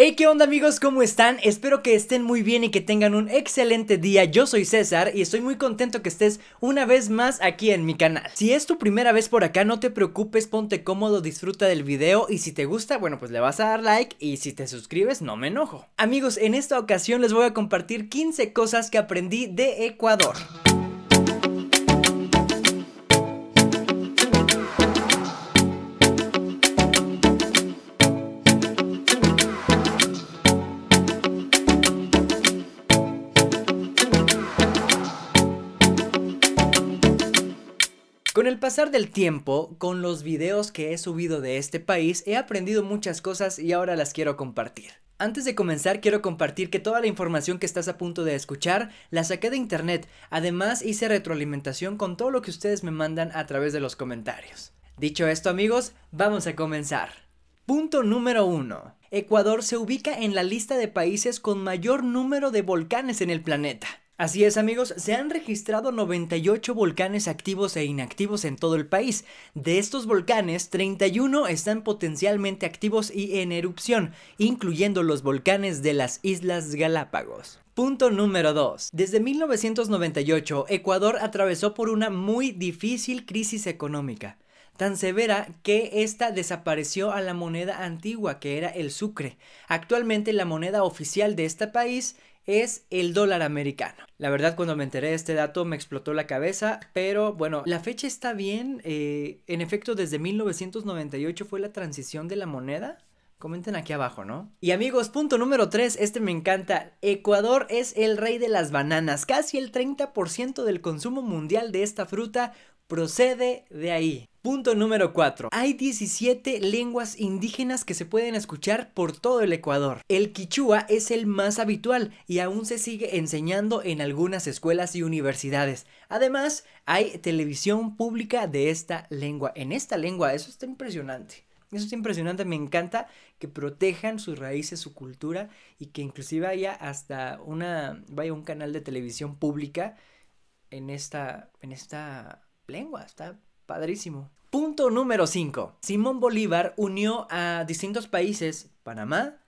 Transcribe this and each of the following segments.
Hey, ¿qué onda amigos? ¿Cómo están? Espero que estén muy bien y que tengan un excelente día. Yo soy César y estoy muy contento que estés una vez más aquí en mi canal. Si es tu primera vez por acá, no te preocupes, ponte cómodo, disfruta del video y si te gusta, bueno, pues le vas a dar like y si te suscribes, no me enojo. Amigos, en esta ocasión les voy a compartir 15 cosas que aprendí de Ecuador. Con el pasar del tiempo, con los videos que he subido de este país, he aprendido muchas cosas y ahora las quiero compartir. Antes de comenzar quiero compartir que toda la información que estás a punto de escuchar la saqué de internet, además hice retroalimentación con todo lo que ustedes me mandan a través de los comentarios. Dicho esto amigos, vamos a comenzar. Punto número 1. Ecuador se ubica en la lista de países con mayor número de volcanes en el planeta. Así es amigos, se han registrado 98 volcanes activos e inactivos en todo el país. De estos volcanes, 31 están potencialmente activos y en erupción, incluyendo los volcanes de las Islas Galápagos. Punto número 2. Desde 1998, Ecuador atravesó por una muy difícil crisis económica tan severa que ésta desapareció a la moneda antigua que era el sucre. Actualmente la moneda oficial de este país es el dólar americano. La verdad cuando me enteré de este dato me explotó la cabeza, pero bueno, la fecha está bien. Eh, en efecto, desde 1998 fue la transición de la moneda. Comenten aquí abajo, ¿no? Y amigos, punto número 3, este me encanta. Ecuador es el rey de las bananas. Casi el 30% del consumo mundial de esta fruta procede de ahí. Punto número 4. Hay 17 lenguas indígenas que se pueden escuchar por todo el Ecuador. El quichua es el más habitual y aún se sigue enseñando en algunas escuelas y universidades. Además, hay televisión pública de esta lengua. En esta lengua, eso está impresionante. Eso está impresionante, me encanta que protejan sus raíces, su cultura y que inclusive haya hasta una, vaya un canal de televisión pública en esta, en esta lengua, está padrísimo. Punto número 5. Simón Bolívar unió a distintos países, Panamá,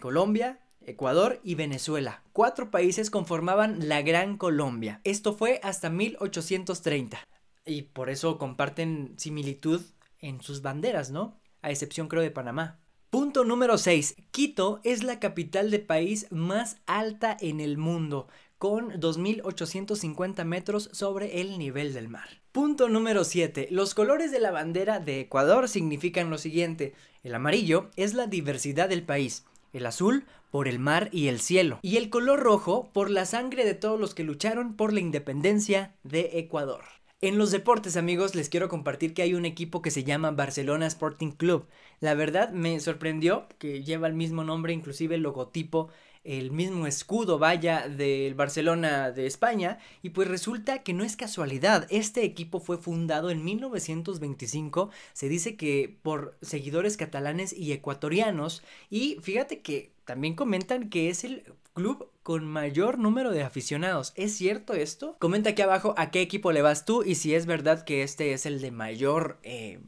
Colombia, Ecuador y Venezuela. Cuatro países conformaban la Gran Colombia. Esto fue hasta 1830. Y por eso comparten similitud en sus banderas, ¿no? A excepción creo de Panamá. Punto número 6. Quito es la capital de país más alta en el mundo, con 2.850 metros sobre el nivel del mar. Punto número 7. Los colores de la bandera de Ecuador significan lo siguiente. El amarillo es la diversidad del país, el azul por el mar y el cielo, y el color rojo por la sangre de todos los que lucharon por la independencia de Ecuador. En los deportes amigos les quiero compartir que hay un equipo que se llama Barcelona Sporting Club. La verdad me sorprendió que lleva el mismo nombre, inclusive el logotipo el mismo escudo, vaya, del Barcelona de España. Y pues resulta que no es casualidad, este equipo fue fundado en 1925, se dice que por seguidores catalanes y ecuatorianos. Y fíjate que también comentan que es el club con mayor número de aficionados. ¿Es cierto esto? Comenta aquí abajo a qué equipo le vas tú y si es verdad que este es el de mayor... Eh,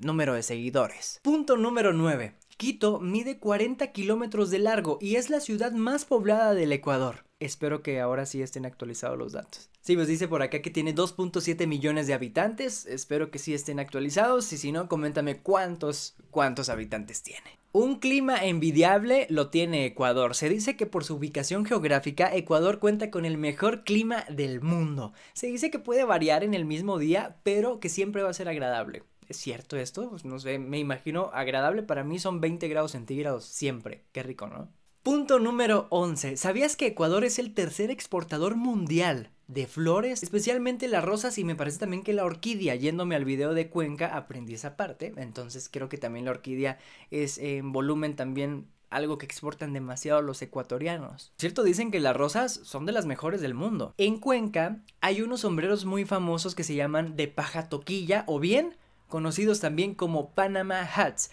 número de seguidores. Punto número 9. Quito mide 40 kilómetros de largo y es la ciudad más poblada del Ecuador. Espero que ahora sí estén actualizados los datos. Si pues dice por acá que tiene 2.7 millones de habitantes. Espero que sí estén actualizados y si no, coméntame cuántos, cuántos habitantes tiene. Un clima envidiable lo tiene Ecuador. Se dice que por su ubicación geográfica, Ecuador cuenta con el mejor clima del mundo. Se dice que puede variar en el mismo día, pero que siempre va a ser agradable. ¿es cierto esto? Pues no sé, me imagino agradable. Para mí son 20 grados centígrados siempre. Qué rico, ¿no? Punto número 11. ¿Sabías que Ecuador es el tercer exportador mundial de flores, especialmente las rosas y me parece también que la orquídea, yéndome al video de Cuenca, aprendí esa parte, entonces creo que también la orquídea es en volumen también algo que exportan demasiado los ecuatorianos. Cierto, dicen que las rosas son de las mejores del mundo. En Cuenca hay unos sombreros muy famosos que se llaman de paja toquilla o bien conocidos también como Panama Hats.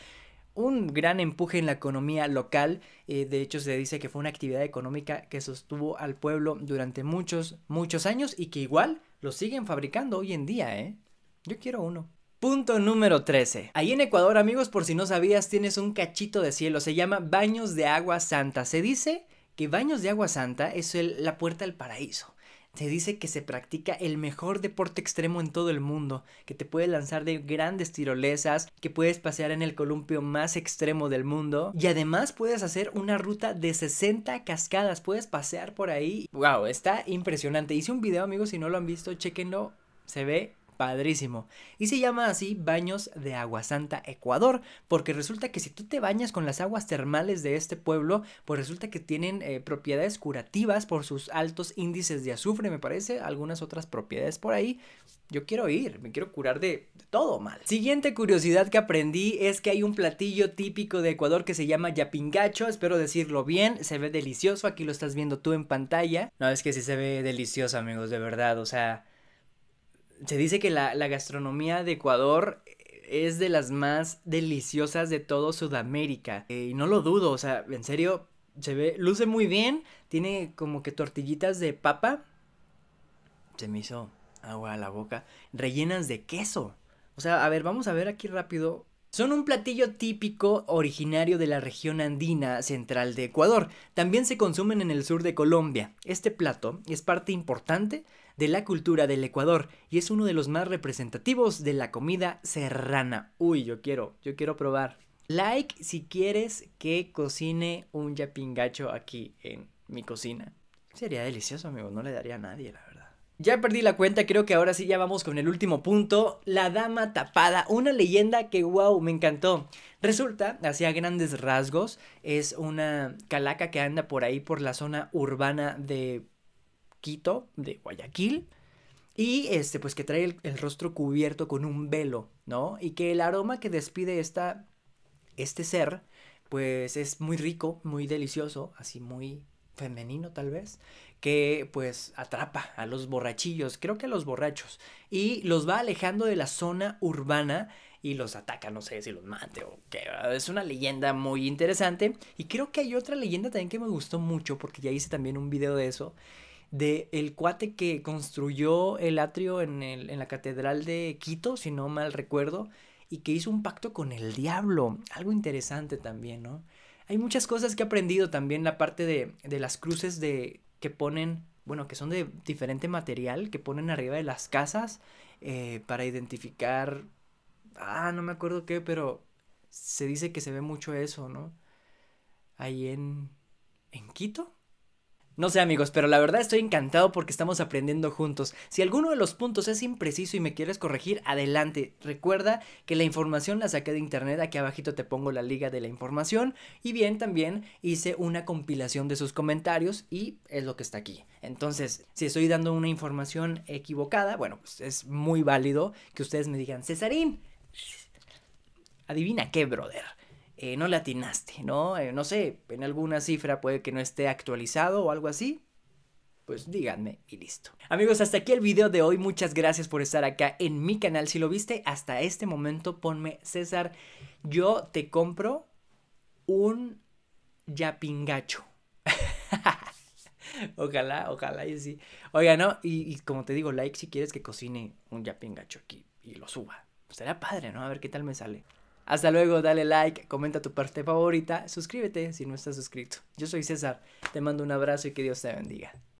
Un gran empuje en la economía local, eh, de hecho se dice que fue una actividad económica que sostuvo al pueblo durante muchos, muchos años y que igual lo siguen fabricando hoy en día, ¿eh? Yo quiero uno. Punto número 13. Ahí en Ecuador, amigos, por si no sabías, tienes un cachito de cielo. Se llama Baños de Agua Santa. Se dice que Baños de Agua Santa es la puerta al paraíso. Se dice que se practica el mejor deporte extremo en todo el mundo, que te puede lanzar de grandes tirolesas, que puedes pasear en el columpio más extremo del mundo y además puedes hacer una ruta de 60 cascadas, puedes pasear por ahí. Wow, está impresionante. Hice un video, amigos, si no lo han visto, chequenlo. Se ve padrísimo. Y se llama así Baños de Agua Santa Ecuador, porque resulta que si tú te bañas con las aguas termales de este pueblo, pues resulta que tienen eh, propiedades curativas por sus altos índices de azufre, me parece, algunas otras propiedades por ahí. Yo quiero ir, me quiero curar de, todo mal. Siguiente curiosidad que aprendí es que hay un platillo típico de Ecuador que se llama yapingacho, espero decirlo bien, se ve delicioso, aquí lo estás viendo tú en pantalla. No, es que sí se ve delicioso amigos, de verdad, o sea se dice que la, gastronomía de Ecuador eh, es de las más deliciosas de todo Sudamérica. Eh, y no lo dudo, o sea, en serio, se ve, luce muy bien, tiene como que tortillitas de papa. Se me hizo agua a la boca, rellenas de queso. O sea, a ver, vamos a ver aquí rápido son un platillo típico originario de la región andina central de Ecuador. También se consumen en el sur de Colombia. Este plato es parte importante de la cultura del Ecuador y es uno de los más representativos de la comida serrana. Uy, yo quiero, yo quiero probar. Like si quieres que cocine un yapingacho aquí en mi cocina. Sería delicioso, amigo, no le daría a nadie, la verdad. Ya perdí la cuenta, creo que ahora sí ya vamos con el último punto, la dama tapada, una leyenda que wow, me encantó. Resulta, hacía grandes rasgos, es una calaca que anda por ahí por la zona urbana de Quito, de Guayaquil, y este pues que trae el, rostro cubierto con un velo, ¿no? Y que el aroma que despide esta este ser pues es muy rico, muy delicioso, así muy femenino tal vez que pues atrapa a los borrachillos, creo que a los borrachos, y los va alejando de la zona urbana y los ataca, no sé si los mate o qué. Es una leyenda muy interesante. Y creo que hay otra leyenda también que me gustó mucho, porque ya hice también un video de eso, de el cuate que construyó el atrio en, en la catedral de Quito, si no mal recuerdo, y que hizo un pacto con el diablo. Algo interesante también, ¿no? Hay muchas cosas que he aprendido también la parte de las cruces de, que ponen, bueno, que son de diferente material, que ponen arriba de las casas eh, para identificar, ah, no me acuerdo qué, pero se dice que se ve mucho eso, ¿no? Ahí en, en Quito, no sé amigos, pero la verdad estoy encantado porque estamos aprendiendo juntos. Si alguno de los puntos es impreciso y me quieres corregir, adelante. Recuerda que la información la saqué de internet, aquí abajito te pongo la liga de la información. Y bien, también hice una compilación de sus comentarios y es lo que está aquí. Entonces, si estoy dando una información equivocada, bueno, pues es muy válido que ustedes me digan, Cesarín, adivina qué, brother. Eh, no latinaste, ¿no? Eh, no sé, en alguna cifra puede que no esté actualizado o algo así. Pues díganme y listo. Amigos, hasta aquí el video de hoy. Muchas gracias por estar acá en mi canal. Si lo viste hasta este momento, ponme César, yo te compro un yapingacho. ojalá, ojalá y sí. Oiga, ¿no? Y, como te digo, like si quieres que cocine un yapingacho aquí y lo suba. Será padre, ¿no? A ver qué tal me sale. Hasta luego, dale like, comenta tu parte favorita, suscríbete si no estás suscrito. Yo soy César, te mando un abrazo y que Dios te bendiga.